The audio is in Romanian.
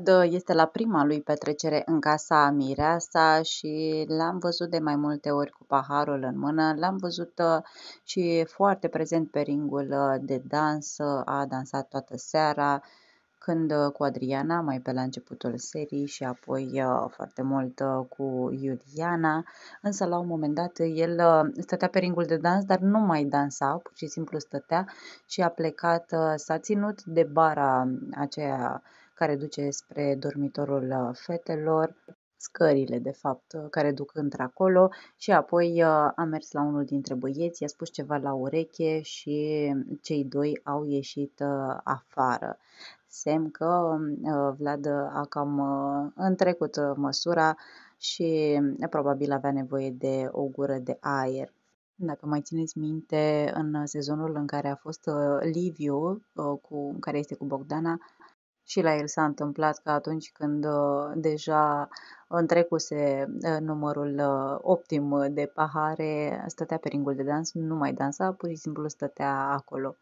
Dă este la prima lui petrecere în casa Mireasa și l-am văzut de mai multe ori cu paharul în mână, l-am văzut ă, și foarte prezent pe ringul ă, de dans, ă, a dansat toată seara, când cu Adriana, mai pe la începutul serii și apoi foarte mult cu Iuliana, însă la un moment dat el stătea pe ringul de dans, dar nu mai dansa, pur și simplu stătea și a plecat, s-a ținut de bara aceea care duce spre dormitorul uh, fetelor, scările, de fapt, uh, care duc într-acolo și apoi uh, a mers la unul dintre băieți, i-a spus ceva la ureche și cei doi au ieșit afară. Semn că um, Vlad a cam întrecut măsura și um, probabil avea nevoie de o gură de aer. Dacă mai țineți minte, în sezonul în care a fost Liviu, cu, care este cu Bogdana, și la el s-a întâmplat că atunci când uh, deja uh, întrecuse uh, numărul optim de pahare, stătea pe ringul de dans, nu mai dansa, pur și simplu stătea acolo.